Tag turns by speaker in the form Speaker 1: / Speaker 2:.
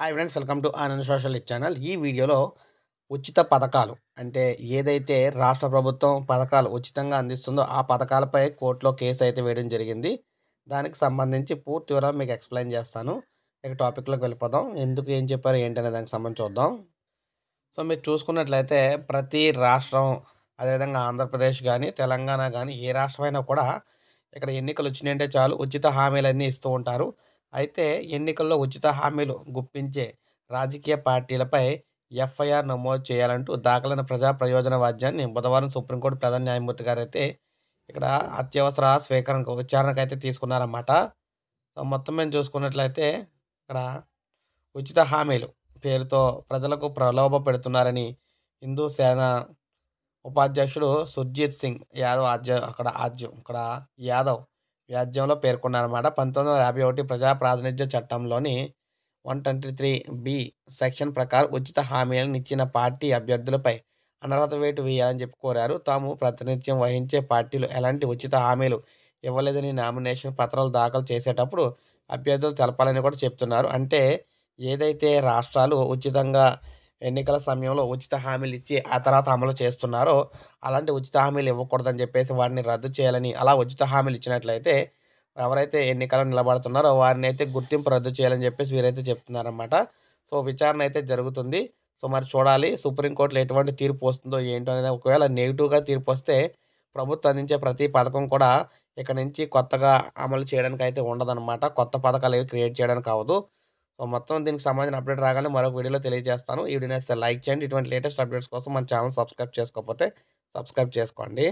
Speaker 1: hi friends welcome to Anand social channel ఈ వీడియోలో ఉచిత పథకాలు అంటే ఏదైతే రాష్ట్ర ప్రభుత్వం పథకాలు ఉచితంగా అందిస్తుందో ఆ పథకాలపై కోర్టులో కేసు అయితే వేయడం జరిగింది దానికి సంబంధించి పూర్తి వివరాలు మీకు ఎక్స్ప్లెయిన్ చేస్తాను ఇక టాపిక్లోకి వెళ్ళిపోదాం ఎందుకు ఏం చెప్పారు ఏంటనే దానికి సంబంధించి చూద్దాం సో మీరు చూసుకున్నట్లయితే ప్రతి రాష్ట్రం అదేవిధంగా ఆంధ్రప్రదేశ్ కానీ తెలంగాణ కానీ ఏ రాష్ట్రమైనా కూడా ఇక్కడ ఎన్నికలు వచ్చినాయంటే చాలు ఉచిత హామీలన్నీ ఇస్తూ ఉంటారు అయితే ఎన్నికల్లో ఉచిత హామీలు గుప్పించే రాజకీయ పార్టీలపై ఎఫ్ఐఆర్ నమోదు చేయాలంటూ దాఖలైన ప్రజా ప్రయోజన వాద్యాన్ని బుధవారం సుప్రీంకోర్టు ప్రధాన న్యాయమూర్తి గారు అయితే ఇక్కడ అత్యవసర స్వీకరణకు విచారణకు అయితే తీసుకున్నారన్నమాట సో మొత్తం మేము చూసుకున్నట్లయితే ఇక్కడ ఉచిత హామీలు పేరుతో ప్రజలకు ప్రలోభ పెడుతున్నారని హిందూ సేన ఉపాధ్యక్షుడు సుర్జీత్ సింగ్ యాదవ్ ఆద్య అక్కడ ఆద్యం ఇక్కడ యాదవ్ వ్యాజ్యంలో పేర్కొన్నారన్నమాట పంతొమ్మిది వందల యాభై ఒకటి ప్రజా ప్రాతినిధ్య చట్టంలోని one twenty three B section ప్రకారం ఉచిత హామీలను ఇచ్చిన పార్టీ అభ్యర్థులపై అనర్హత వేటు వేయాలని చెప్పి కోరారు తాము ప్రాతినిధ్యం వహించే పార్టీలు ఎలాంటి ఉచిత హామీలు ఇవ్వలేదని నామినేషన్ పత్రాలు దాఖలు చేసేటప్పుడు అభ్యర్థులు తెలపాలని కూడా చెప్తున్నారు అంటే ఏదైతే రాష్ట్రాలు ఉచితంగా ఎన్నికల సమయంలో ఉచిత హామీలు ఇచ్చి ఆ తర్వాత అమలు చేస్తున్నారో అలాంటి ఉచిత హామీలు ఇవ్వకూడదని చెప్పేసి వారిని రద్దు చేయాలని అలా ఉచిత హామీలు ఇచ్చినట్లయితే ఎవరైతే ఎన్నికలు నిలబడుతున్నారో వారిని అయితే గుర్తింపు రద్దు చేయాలని చెప్పేసి వీరైతే చెప్తున్నారనమాట సో విచారణ అయితే జరుగుతుంది సో మరి చూడాలి సుప్రీంకోర్టులో ఎటువంటి తీర్పు వస్తుందో ఏంటో అనేది ఒకవేళ నెగిటివ్గా తీర్పు వస్తే ప్రభుత్వం అందించే ప్రతి పథకం కూడా ఇక్కడ నుంచి కొత్తగా అమలు చేయడానికి అయితే ఉండదన్నమాట కొత్త పథకాలు ఏవి క్రియేట్ చేయడానికి అవ్వదు సో మొత్తం దీనికి సంబంధించిన అప్డేట్ రాగానే మరొక వీడియోలో తెలియజేస్తాను ఈ వీడియో లైక్ చేయండి ఇటువంటి లేటెస్ట్ అప్డేట్స్ కోసం మన ఛానల్ సబ్స్క్రైబ్ చేసుకోకపోతే సబ్స్క్రైబ్ చేసుకోండి